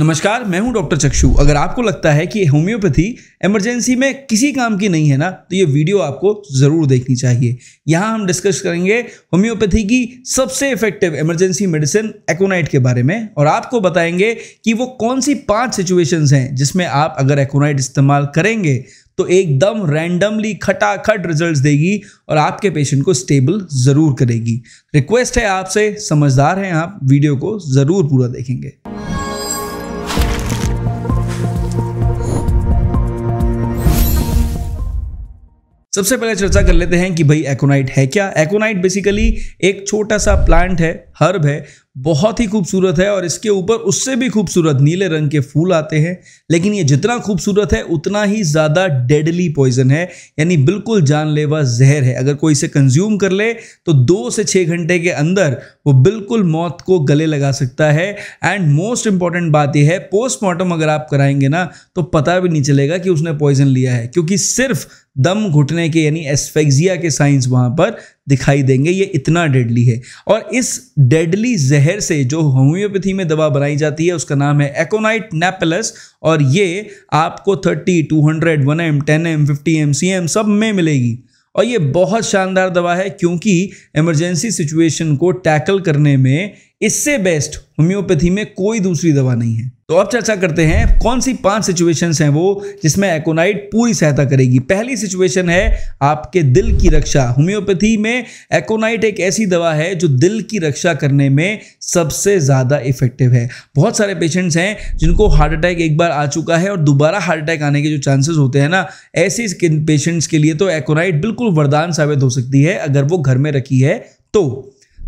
नमस्कार मैं हूं डॉक्टर चक्षु अगर आपको लगता है कि होम्योपैथी इमरजेंसी में किसी काम की नहीं है ना तो ये वीडियो आपको ज़रूर देखनी चाहिए यहाँ हम डिस्कस करेंगे होम्योपैथी की सबसे इफेक्टिव इमरजेंसी मेडिसिन एकोनाइट के बारे में और आपको बताएंगे कि वो कौन सी पांच सिचुएशंस हैं जिसमें आप अगर एकोनाइट इस्तेमाल करेंगे तो एकदम रैंडमली खटाखट रिजल्ट देगी और आपके पेशेंट को स्टेबल ज़रूर करेगी रिक्वेस्ट है आपसे समझदार हैं आप वीडियो को ज़रूर पूरा देखेंगे सबसे पहले चर्चा कर लेते हैं कि भाई एकोनाइट है क्या एकोनाइट बेसिकली एक छोटा सा प्लांट है हर्ब है बहुत ही खूबसूरत है और इसके ऊपर उससे भी खूबसूरत नीले रंग के फूल आते हैं लेकिन ये जितना खूबसूरत है उतना ही ज़्यादा डेडली पॉइजन है यानी बिल्कुल जानलेवा जहर है अगर कोई इसे कंज्यूम कर ले तो दो से छः घंटे के अंदर वो बिल्कुल मौत को गले लगा सकता है एंड मोस्ट इंपॉर्टेंट बात यह है पोस्टमार्टम अगर आप कराएंगे ना तो पता भी नहीं चलेगा कि उसने पॉइजन लिया है क्योंकि सिर्फ दम घुटने के यानी एस्फेक्सिया के साइंस वहाँ पर दिखाई देंगे ये इतना डेडली है और इस डेडली जहर से जो होम्योपैथी में दवा बनाई जाती है उसका नाम है एकोनाइट नेपलस और ये आपको 30, 200, 1 M ten M fifty M C M सब में मिलेगी और ये बहुत शानदार दवा है क्योंकि इमरजेंसी सिचुएशन को टैकल करने में इससे बेस्ट होम्योपैथी में कोई दूसरी दवा नहीं है तो अब चर्चा करते हैं कौन सी पांच सिचुएशंस हैं वो जिसमें एकोनाइट पूरी सहायता करेगी पहली सिचुएशन है आपके दिल की रक्षा होम्योपैथी में एकोनाइट एक ऐसी दवा है जो दिल की रक्षा करने में सबसे ज़्यादा इफेक्टिव है बहुत सारे पेशेंट्स हैं जिनको हार्ट अटैक एक बार आ चुका है और दोबारा हार्ट अटैक आने के जो चांसेस होते हैं ना ऐसे पेशेंट्स के लिए तो एकोनाइट बिल्कुल वरदान साबित हो सकती है अगर वो घर में रखी है तो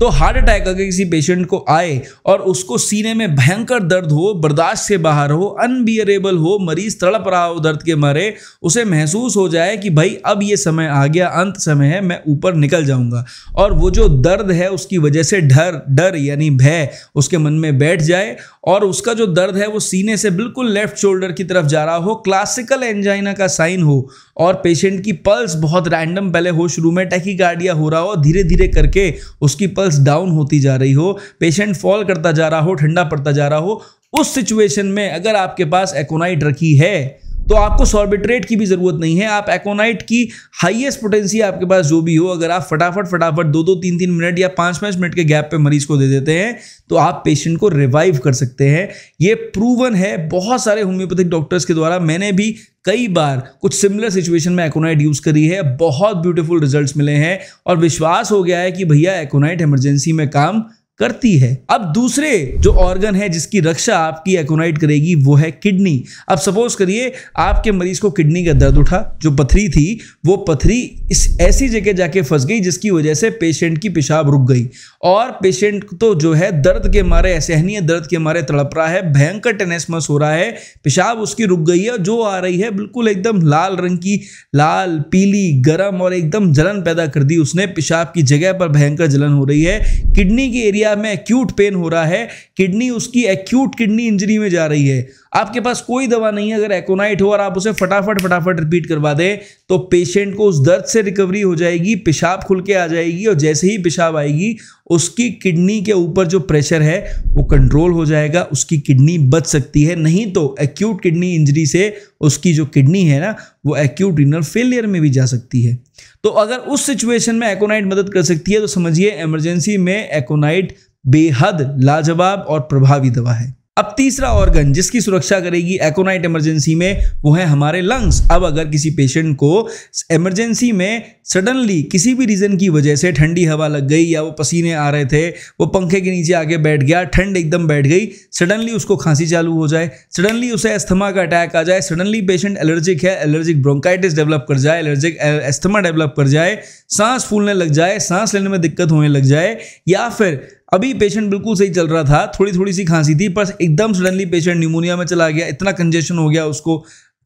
तो हार्ट अटैक अगर किसी पेशेंट को आए और उसको सीने में भयंकर दर्द हो बर्दाश्त से बाहर हो अनबियरेबल हो मरीज तड़प रहा हो दर्द के मारे उसे महसूस हो जाए कि भाई अब ये समय आ गया अंत समय है मैं ऊपर निकल जाऊंगा और वो जो दर्द है उसकी वजह से डर डर यानी भय उसके मन में बैठ जाए और उसका जो दर्द है वो सीने से बिल्कुल लेफ्ट शोल्डर की तरफ जा रहा हो क्लासिकल एंजाइना का साइन हो और पेशेंट की पल्स बहुत रैंडम पहले हो शुरू में टैकीकार्डिया हो रहा हो धीरे धीरे करके उसकी पल्स डाउन होती जा रही हो पेशेंट फॉल करता जा रहा हो ठंडा पड़ता जा रहा हो उस सिचुएशन में अगर आपके पास एकोनाइट रखी है तो आपको सॉर्बिट्रेट की भी ज़रूरत नहीं है आप एकोनाइट की हाईएस्ट पोटेंसी आपके पास जो भी हो अगर आप फटाफट फटाफट दो दो तीन तीन मिनट या पांच पांच मिनट के गैप पे मरीज को दे देते हैं तो आप पेशेंट को रिवाइव कर सकते हैं ये प्रूवन है बहुत सारे होम्योपैथिक डॉक्टर्स के द्वारा मैंने भी कई बार कुछ सिमिलर सिचुएशन में एकोनाइट यूज़ करी है बहुत ब्यूटिफुल रिजल्ट मिले हैं और विश्वास हो गया है कि भैया एकोनाइट इमरजेंसी में काम करती है अब दूसरे जो ऑर्गन है जिसकी रक्षा आपकी एकोनाइट करेगी वो है किडनी अब सपोज करिए आपके मरीज को किडनी का दर्द उठा जो पथरी थी वो पथरी इस ऐसी जगह जाके फंस गई जिसकी वजह से पेशेंट की पेशाब रुक गई और पेशेंट तो जो है दर्द के मारे असहनीय दर्द के मारे तड़प रहा है भयंकर टेनेसमस हो रहा है पेशाब उसकी रुक गई है जो आ रही है बिल्कुल एकदम लाल रंग की लाल पीली गर्म और एकदम जलन पैदा कर दी उसने पेशाब की जगह पर भयंकर जलन हो रही है किडनी के एरिया एरिया में एक्यूट पेन हो रहा है किडनी उसकी एक्यूट किडनी इंजरी में जा रही है आपके पास कोई दवा नहीं है अगर एकोनाइट हो और आप उसे फटाफट फटाफट रिपीट करवा दें तो पेशेंट को उस दर्द से रिकवरी हो जाएगी पेशाब खुल के आ जाएगी और जैसे ही पेशाब आएगी उसकी किडनी के ऊपर जो प्रेशर है वो कंट्रोल हो जाएगा उसकी किडनी बच सकती है नहीं तो एक्यूट किडनी इंजरी से उसकी जो किडनी है ना वो एक्यूट रिनल फेलियर में भी जा सकती है तो अगर उस सिचुएशन में एकोनाइट मदद कर सकती है तो समझिए एमरजेंसी में एकोनाइट बेहद लाजवाब और प्रभावी दवा है अब तीसरा ऑर्गन जिसकी सुरक्षा करेगी एकोनाइट इमरजेंसी में वो है हमारे लंग्स अब अगर किसी पेशेंट को इमरजेंसी में सडनली किसी भी रीज़न की वजह से ठंडी हवा लग गई या वो पसीने आ रहे थे वो पंखे के नीचे आके बैठ गया ठंड एकदम बैठ गई सडनली उसको खांसी चालू हो जाए सडनली उसे एस्थमा का अटैक आ जाए सडनली पेशेंट एलर्जिक है एलर्जिक ब्रोंकाइटिस डेवलप कर जाए एलर्जिक एस्थमा डेवलप कर जाए सांस फूलने लग जाए सांस लेने में दिक्कत होने लग जाए या फिर अभी पेशेंट बिल्कुल सही चल रहा था थोड़ी थोड़ी सी खांसी थी पर एकदम सडनली पेशेंट न्यूमोनिया में चला गया इतना कंजेशन हो गया उसको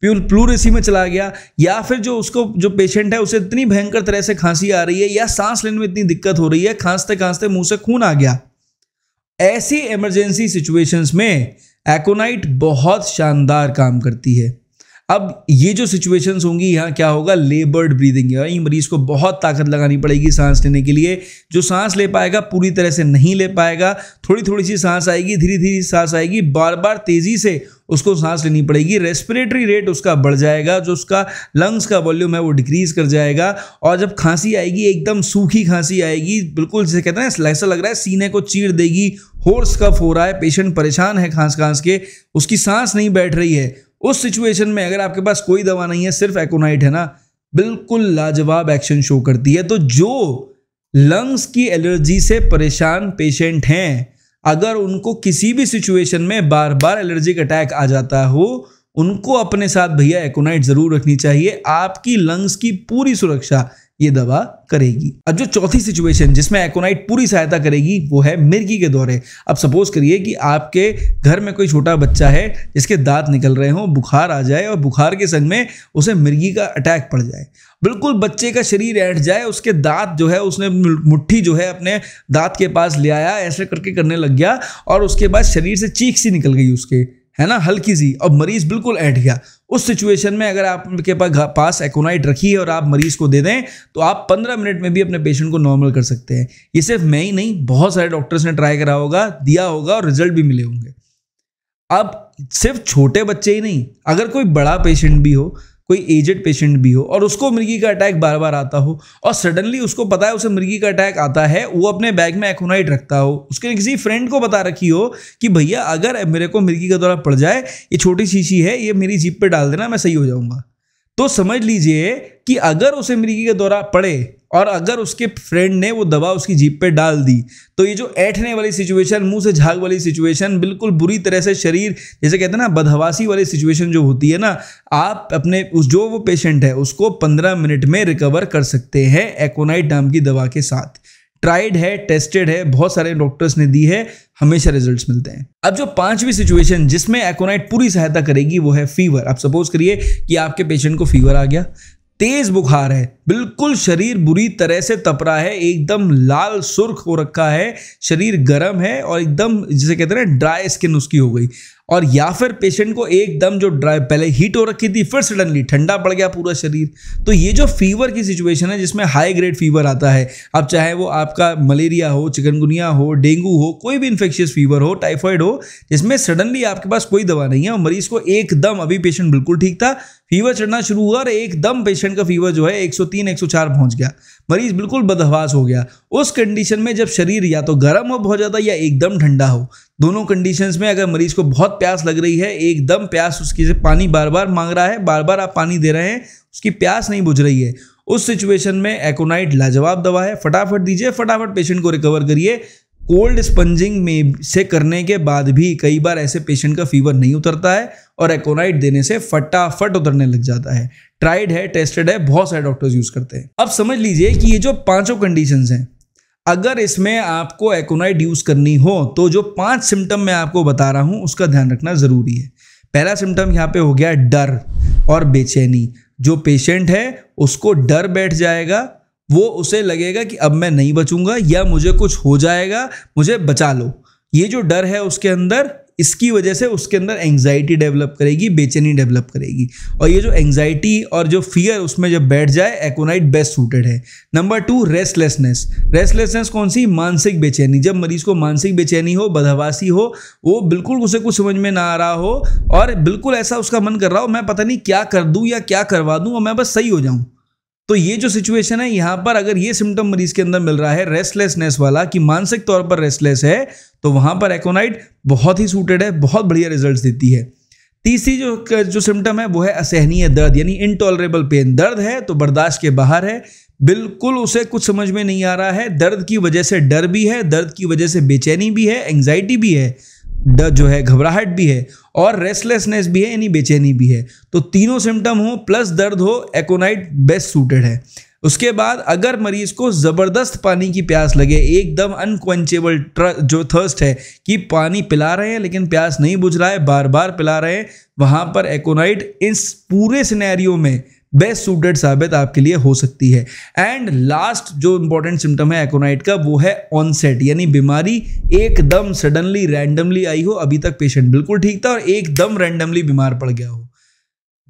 प्यूल प्लूरेसी में चला गया या फिर जो उसको जो पेशेंट है उसे इतनी भयंकर तरह से खांसी आ रही है या सांस लेने में इतनी दिक्कत हो रही है खांसते खांसते मुंह से खून आ गया ऐसी इमरजेंसी सिचुएशंस में एकोनाइट बहुत शानदार काम करती है अब ये जो सिचुएशंस होंगी यहाँ क्या होगा लेबर्ड ब्रीदिंग यही मरीज को बहुत ताकत लगानी पड़ेगी सांस लेने के लिए जो सांस ले पाएगा पूरी तरह से नहीं ले पाएगा थोड़ी थोड़ी सी सांस आएगी धीरे धीरे सांस आएगी बार बार तेज़ी से उसको सांस लेनी पड़ेगी रेस्पिरेटरी रेट उसका बढ़ जाएगा जो उसका लंग्स का वॉल्यूम है वो डिक्रीज कर जाएगा और जब खांसी आएगी एकदम सूखी खांसी आएगी बिल्कुल जैसे कहते हैं ऐसा लग रहा है सीने को चीर देगी होर्स कफ हो रहा है पेशेंट परेशान है खांस खांस के उसकी सांस नहीं बैठ रही है उस सिचुएशन में अगर आपके पास कोई दवा नहीं है सिर्फ एकोनाइट है ना बिल्कुल लाजवाब एक्शन शो करती है तो जो लंग्स की एलर्जी से परेशान पेशेंट हैं अगर उनको किसी भी सिचुएशन में बार बार एलर्जिक अटैक आ जाता हो उनको अपने साथ भैया एकोनाइट ज़रूर रखनी चाहिए आपकी लंग्स की पूरी सुरक्षा ये दवा करेगी अब जो चौथी सिचुएशन जिसमें एकोनाइट पूरी सहायता करेगी वो है मिर्गी के दौरे अब सपोज करिए कि आपके घर में कोई छोटा बच्चा है जिसके दांत निकल रहे हों बुखार आ जाए और बुखार के संग में उसे मिर्गी का अटैक पड़ जाए बिल्कुल बच्चे का शरीर ऐठ जाए उसके दांत जो है उसने मुट्ठी जो है अपने दांत के पास ले आया ऐसे करके करने लग गया और उसके बाद शरीर से चीख सी निकल गई उसके है ना हल्की सी और मरीज बिल्कुल ऐठ गया उस सिचुएशन में अगर आपके पास पास एकोनाइट रखी है और आप मरीज को दे दें तो आप 15 मिनट में भी अपने पेशेंट को नॉर्मल कर सकते हैं ये सिर्फ मैं ही नहीं बहुत सारे डॉक्टर्स ने ट्राई करा होगा दिया होगा और रिजल्ट भी मिले होंगे अब सिर्फ छोटे बच्चे ही नहीं अगर कोई बड़ा पेशेंट भी हो कोई एजड पेशेंट भी हो और उसको मिर्गी का अटैक बार बार आता हो और सडनली उसको पता है उसे मिर्गी का अटैक आता है वो अपने बैग में एकोनाइट रखता हो उसके किसी फ्रेंड को बता रखी हो कि भैया अगर मेरे को मिर्गी का दौरा पड़ जाए ये छोटी शीशी है ये मेरी जीप पर डाल देना मैं सही हो जाऊँगा तो समझ लीजिए कि अगर उसे मिर्गी का दौरा पड़े और अगर उसके फ्रेंड ने वो दवा उसकी जीप पे डाल दी तो ये जो ऐठने वाली सिचुएशन मुंह से झाग वाली सिचुएशन बिल्कुल बुरी तरह से शरीर जैसे कहते हैं ना बदहवासी वाली सिचुएशन जो होती है ना आप अपने उस जो वो पेशेंट है उसको पंद्रह मिनट में रिकवर कर सकते हैं एकोनाइट नाम की दवा के साथ ट्राइड है टेस्टेड है बहुत सारे डॉक्टर्स ने दी है हमेशा रिजल्ट्स मिलते हैं अब जो पांचवी सिचुएशन जिसमें एकोनाइट पूरी सहायता करेगी वो है फीवर आप सपोज करिए कि आपके पेशेंट को फीवर आ गया तेज बुखार है बिल्कुल शरीर बुरी तरह से तपरा है एकदम लाल सुर्ख हो रखा है शरीर गर्म है और एकदम जिसे कहते हैं ड्राई स्किन उसकी हो गई और या फिर पेशेंट को एकदम जो ड्राई पहले हीट हो रखी थी फिर सडनली ठंडा पड़ गया पूरा शरीर तो ये जो फीवर की सिचुएशन है जिसमें हाई ग्रेड फीवर आता है अब चाहे वो आपका मलेरिया हो चिकनगुनिया हो डेंगू हो कोई भी इन्फेक्शियस फीवर हो टाइफाइड हो जिसमें सडनली आपके पास कोई दवा नहीं है और मरीज को एकदम अभी पेशेंट बिल्कुल ठीक था फीवर चढ़ना शुरू हुआ और एकदम पेशेंट का फीवर जो है 103 104 पहुंच गया मरीज बिल्कुल बदहवास हो गया उस कंडीशन में जब शरीर या तो गर्म हो बहुत ज़्यादा या एकदम ठंडा हो दोनों कंडीशंस में अगर मरीज को बहुत प्यास लग रही है एकदम प्यास उसकी से पानी बार बार मांग रहा है बार बार आप पानी दे रहे हैं उसकी प्यास नहीं बुझ रही है उस सिचुएशन में एकोनाइट लाजवाब दवा है फटाफट दीजिए फटाफट पेशेंट को रिकवर करिए कोल्ड स्पंजिंग में से करने के बाद भी कई बार ऐसे पेशेंट का फीवर नहीं उतरता है और एकोनाइट देने से फटाफट उतरने लग जाता है ट्राइड है टेस्टेड है बहुत सारे डॉक्टर्स यूज करते हैं अब समझ लीजिए कि ये जो पांचों कंडीशन हैं अगर इसमें आपको एकोनाइट यूज करनी हो तो जो पांच सिम्टम मैं आपको बता रहा हूं उसका ध्यान रखना जरूरी है पहला सिम्टम यहाँ पे हो गया डर और बेचैनी जो पेशेंट है उसको डर बैठ जाएगा वो उसे लगेगा कि अब मैं नहीं बचूंगा या मुझे कुछ हो जाएगा मुझे बचा लो ये जो डर है उसके अंदर इसकी वजह से उसके अंदर एंगजाइटी डेवलप करेगी बेचैनी डेवलप करेगी और ये जो एंगजाइटी और जो फियर उसमें जब बैठ जाए एकोनाइट बेस्ट सूटेड है नंबर टू रेस्टलेसनेस रेस्टलेसनेस कौन सी मानसिक बेचैनी जब मरीज को मानसिक बेचैनी हो बदहवासी हो वो बिल्कुल उसे कुछ समझ में ना आ रहा हो और बिल्कुल ऐसा उसका मन कर रहा हो मैं पता नहीं क्या कर दूँ या क्या करवा दूँ और मैं बस सही हो जाऊँ तो ये जो सिचुएशन है यहाँ पर अगर ये सिम्टम मरीज के अंदर मिल रहा है रेस्टलेसनेस वाला कि मानसिक तौर पर रेस्टलेस है तो वहाँ पर एकोनाइट बहुत ही सूटेड है बहुत बढ़िया रिजल्ट देती है तीसरी जो जो सिम्टम है वो है असहनीय दर्द यानी इनटॉलरेबल पेन दर्द है तो बर्दाश्त के बाहर है बिल्कुल उसे कुछ समझ में नहीं आ रहा है दर्द की वजह से डर भी है दर्द की वजह से बेचैनी भी है एंग्जाइटी भी है ड जो है घबराहट भी है और रेस्टलेसनेस भी है यानी बेचैनी भी है तो तीनों सिम्टम हो प्लस दर्द हो एकोनाइट बेस्ट सूटेड है उसके बाद अगर मरीज को ज़बरदस्त पानी की प्यास लगे एकदम ट्र जो थर्स्ट है कि पानी पिला रहे हैं लेकिन प्यास नहीं बुझ रहा है बार बार पिला रहे हैं वहाँ पर एकोनाइट इस पूरे सिनेरियो में बेस्ट सूटेड साबित आपके लिए हो सकती है एंड लास्ट जो इंपॉर्टेंट सिम्टम है एकोनाइट का वो है ऑनसेट यानी बीमारी एकदम सडनली रैंडमली आई हो अभी तक पेशेंट बिल्कुल ठीक था और एकदम रैंडमली बीमार पड़ गया हो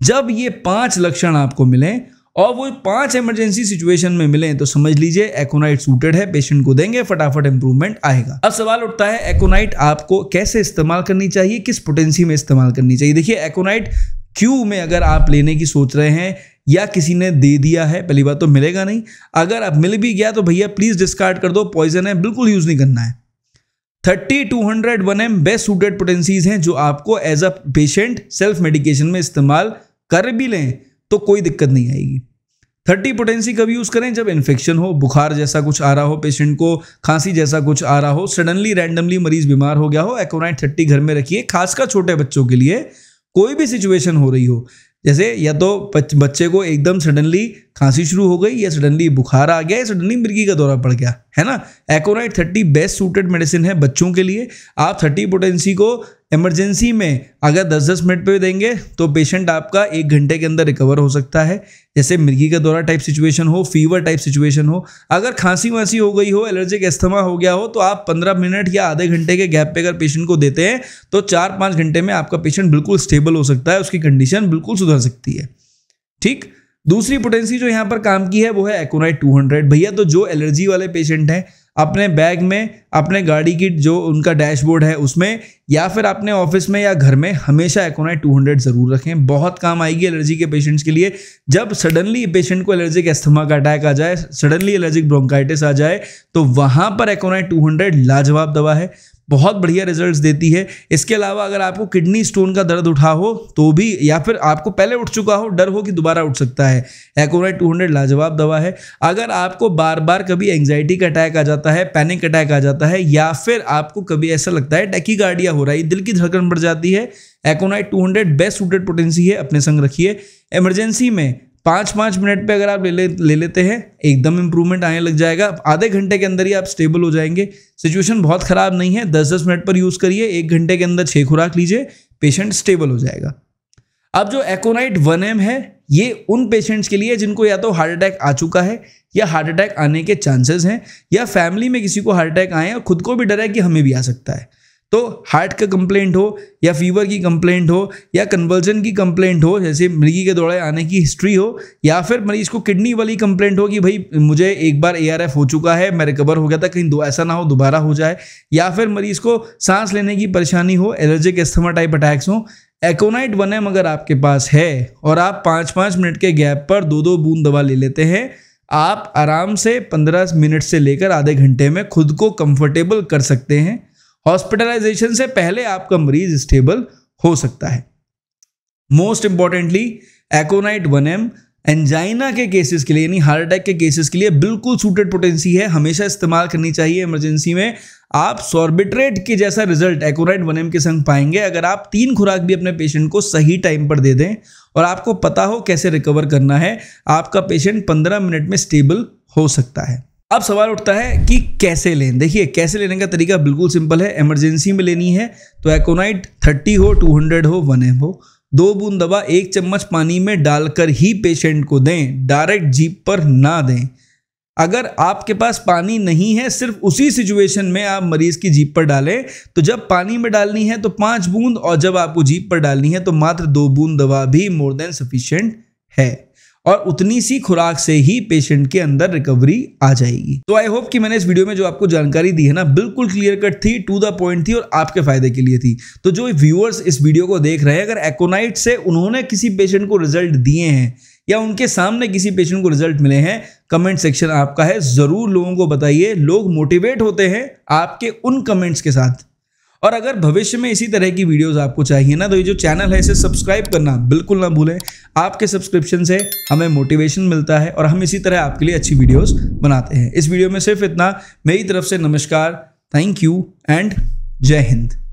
जब ये पांच लक्षण आपको मिले और वो पांच इमरजेंसी सिचुएशन में मिले तो समझ लीजिए एकोनाइट सूटेड है पेशेंट को देंगे फटाफट इंप्रूवमेंट आएगा अब सवाल उठता है एकोनाइट आपको कैसे इस्तेमाल करनी चाहिए किस पोटेंसी में इस्तेमाल करनी चाहिए देखिए एकोनाइट क्यू में अगर आप लेने की सोच रहे हैं या किसी ने दे दिया है पहली बात तो मिलेगा नहीं अगर आप मिल भी गया तो भैया प्लीज़ डिस्कार्ड कर दो पॉइजन है बिल्कुल यूज़ नहीं करना है thirty two hundred one M best suited potencies हैं जो आपको as a patient self medication में इस्तेमाल कर भी लें तो कोई दिक्कत नहीं आएगी थर्टी पोटेंसी कब यूज़ करें जब इन्फेक्शन हो बुखार जैसा कुछ आ रहा हो पेशेंट को खांसी जैसा कुछ आ रहा हो सडनली रैंडमली मरीज बीमार हो गया हो एक्नाइट थर्टी घर में रखिए खासकर छोटे बच्चों के लिए कोई भी सिचुएशन हो रही हो जैसे या तो बच्चे को एकदम सडनली खांसी शुरू हो गई या सडनली बुखार आ गया या सडनली मिर्गी का दौरा पड़ गया है ना aconite thirty best suited medicine है बच्चों के लिए आप थर्टी पोटेंसी को इमरजेंसी में अगर 10-10 मिनट पे देंगे तो पेशेंट आपका एक घंटे के अंदर रिकवर हो सकता है जैसे मिर्गी का दौरा टाइप सिचुएशन हो फीवर टाइप सिचुएशन हो अगर खांसी वांसी हो गई हो एलर्जिक एस्थमा हो गया हो तो आप 15 मिनट या आधे घंटे के गैप पे अगर पेशेंट को देते हैं तो चार पाँच घंटे में आपका पेशेंट बिल्कुल स्टेबल हो सकता है उसकी कंडीशन बिल्कुल सुधर सकती है ठीक दूसरी पोटेंसी जो यहाँ पर काम की है वो है एकोनाइट 200 भैया तो जो एलर्जी वाले पेशेंट हैं अपने बैग में अपने गाड़ी की जो उनका डैशबोर्ड है उसमें या फिर अपने ऑफिस में या घर में हमेशा एकोनाइट 200 ज़रूर रखें बहुत काम आएगी एलर्जी के पेशेंट्स के लिए जब सडनली पेशेंट को एलर्जिक एस्थमा का अटैक आ जाए सडनली एलर्जिक ब्रोंकाइटिस आ जाए तो वहाँ पर एकोनाइट टू लाजवाब दवा है बहुत बढ़िया रिजल्ट्स देती है इसके अलावा अगर आपको किडनी स्टोन का दर्द उठा हो तो भी या फिर आपको पहले उठ चुका हो डर हो कि दोबारा उठ सकता है एकोनाइट टू हंड्रेड लाजवाब दवा है अगर आपको बार बार कभी एंग्जाइटी का अटैक आ जाता है पैनिक अटैक आ जाता है या फिर आपको कभी ऐसा लगता है टैकी हो रहा है दिल की धड़कन बढ़ जाती है एकोनाइट 200 बेस्ट सूटेड पोटेंसी है अपने संग रखिए इमरजेंसी में पाँच पाँच मिनट पे अगर आप ले ले ले लेते हैं एकदम इंप्रूवमेंट आने लग जाएगा आधे घंटे के अंदर ही आप स्टेबल हो जाएंगे सिचुएशन बहुत ख़राब नहीं है दस दस मिनट पर यूज़ करिए एक घंटे के अंदर छः खुराक लीजिए पेशेंट स्टेबल हो जाएगा अब जो एकोनाइट वन एम है ये उन पेशेंट्स के लिए जिनको या तो हार्ट अटैक आ चुका है या हार्ट अटैक आने के चांसेस हैं या फैमिली में किसी को हार्ट अटैक आए और खुद को भी डर है कि हमें भी आ सकता है तो हार्ट का कंप्लेंट हो या फीवर की कंप्लेंट हो या कन्वर्जन की कंप्लेंट हो जैसे मिर्गी के दौड़े आने की हिस्ट्री हो या फिर मरीज को किडनी वाली कंप्लेंट हो कि भाई मुझे एक बार ए हो चुका है मैं रिकवर हो गया था कहीं दो ऐसा ना हो दोबारा हो जाए या फिर मरीज को सांस लेने की परेशानी हो एलर्जिक एस्थमा टाइप अटैक्स हो एकोनाइट वन एम अगर आपके पास है और आप पाँच पाँच मिनट के गैप पर दो दो बूंद दवा ले लेते हैं आप आराम से पंद्रह मिनट से लेकर आधे घंटे में खुद को कंफर्टेबल कर सकते हैं हॉस्पिटलाइजेशन से पहले आपका मरीज स्टेबल हो सकता है most importantly aconite one M angina के केसेस के लिए यानी हार्ट अटैक के केसेस के लिए बिल्कुल सूटेड पोटेंसी है हमेशा इस्तेमाल करनी चाहिए इमरजेंसी में आप सॉर्बिट्रेट के जैसा रिजल्ट एकोराइड वन एम के संग पाएंगे अगर आप तीन खुराक भी अपने पेशेंट को सही टाइम पर दे दें और आपको पता हो कैसे रिकवर करना है आपका पेशेंट पंद्रह मिनट में स्टेबल हो सकता है अब सवाल उठता है कि कैसे लें देखिए कैसे लेने का तरीका बिल्कुल सिंपल है इमरजेंसी में लेनी है तो एकोनाइट थर्टी हो टू हंड्रेड हो वन एम हो दो बूंद दवा एक चम्मच पानी में डालकर ही पेशेंट को दें डायरेक्ट जीप पर ना दें अगर आपके पास पानी नहीं है सिर्फ उसी सिचुएशन में आप मरीज की जीप पर डालें तो जब पानी में डालनी है तो पाँच बूंद और जब आपको जीप पर डालनी है तो मात्र दो बूंद दवा भी मोर देन सफिशियंट है और उतनी सी खुराक से ही पेशेंट के अंदर रिकवरी आ जाएगी तो आई होप कि मैंने इस वीडियो में जो आपको जानकारी दी है ना बिल्कुल क्लियर कट थी टू द पॉइंट थी और आपके फायदे के लिए थी तो जो व्यूअर्स इस वीडियो को देख रहे हैं अगर एकोनाइट से उन्होंने किसी पेशेंट को रिजल्ट दिए हैं या उनके सामने किसी पेशेंट को रिजल्ट मिले हैं कमेंट सेक्शन आपका है ज़रूर लोगों को बताइए लोग मोटिवेट होते हैं आपके उन कमेंट्स के साथ और अगर भविष्य में इसी तरह की वीडियोस आपको चाहिए ना तो ये जो चैनल है इसे सब्सक्राइब करना बिल्कुल ना भूलें आपके सब्सक्रिप्शन से हमें मोटिवेशन मिलता है और हम इसी तरह आपके लिए अच्छी वीडियोस बनाते हैं इस वीडियो में सिर्फ इतना मेरी तरफ से नमस्कार थैंक यू एंड जय हिंद